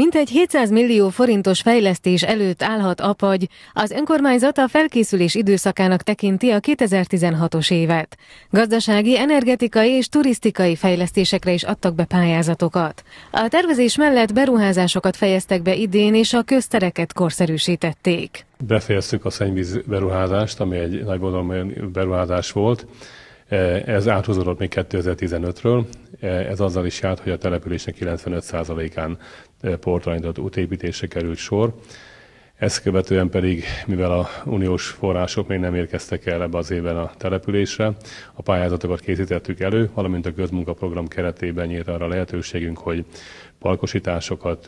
Mintegy 700 millió forintos fejlesztés előtt állhat Apagy, az önkormányzat a felkészülés időszakának tekinti a 2016-os évet. Gazdasági, energetikai és turisztikai fejlesztésekre is adtak be pályázatokat. A tervezés mellett beruházásokat fejeztek be idén, és a köztereket korszerűsítették. Befejeztük a szennyvíz beruházást, ami egy nagy beruházás volt, Eh, ez áthozódott még 2015-ről, eh, ez azzal is járt, hogy a településnek 95%-án eh, portalanított útépítésre került sor. Ezt követően pedig, mivel a uniós források még nem érkeztek el ebbe az évben a településre, a pályázatokat készítettük elő, valamint a közmunkaprogram keretében nyílt arra lehetőségünk, hogy parkosításokat,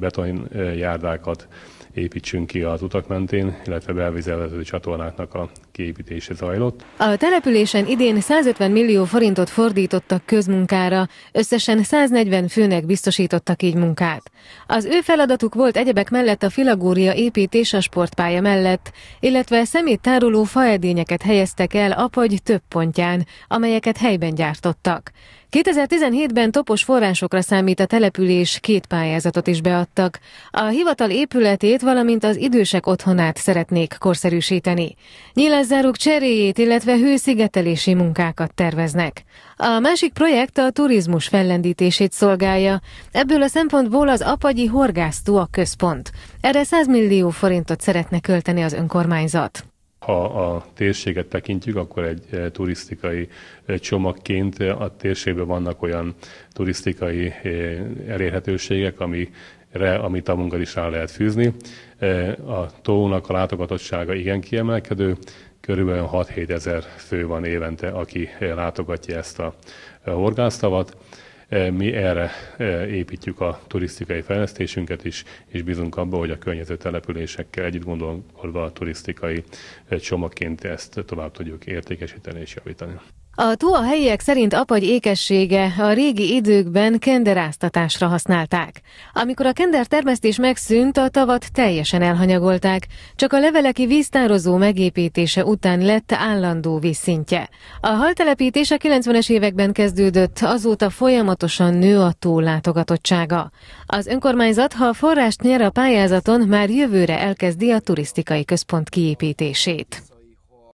betonjárdákat építsünk ki az utak mentén, illetve belvizelvező csatornáknak a kiépítése zajlott. A településen idén 150 millió forintot fordítottak közmunkára, összesen 140 főnek biztosítottak így munkát. Az ő feladatuk volt egyebek mellett a filagória építés a sportpálya mellett, illetve szeméttároló faedényeket helyeztek el apagy több pontján, amelyeket helyben gyártottak. 2017-ben topos forrásokra számít a település, két pályázatot is beadtak. A hivatal épületét, valamint az idősek otthonát szeretnék korszerűsíteni. Nyilázzáruk cseréjét, illetve hőszigetelési munkákat terveznek. A másik projekt a turizmus fellendítését szolgálja. Ebből a szempontból az Apagyi Horgásztó a központ. Erre 100 millió forintot szeretne költeni az önkormányzat ha a térséget tekintjük, akkor egy eh, turisztikai eh, csomagként eh, a térségben vannak olyan turisztikai elérhetőségek, ami amit a munkat is rá lehet fűzni. A tónak a látogatottsága igen kiemelkedő, körülbelül 6-7 ezer fő van évente, aki látogatja ezt a horgásztavat. Eh, mi erre eh, építjük a turisztikai fejlesztésünket is, és bízunk abban, hogy a környező településekkel együtt gondolva a turisztikai eh, csomagként ezt tovább tudjuk értékesíteni és javítani. A tua helyiek szerint apagy ékessége a régi időkben kenderáztatásra használták. Amikor a kender termesztés megszűnt, a tavat teljesen elhanyagolták, csak a leveleki víztározó megépítése után lett állandó vízszintje. A haltelepítés a 90-es években kezdődött, azóta folyamatosan nő a tó látogatottsága. Az önkormányzat, ha forrást nyer a pályázaton, már jövőre elkezdi a turisztikai központ kiépítését.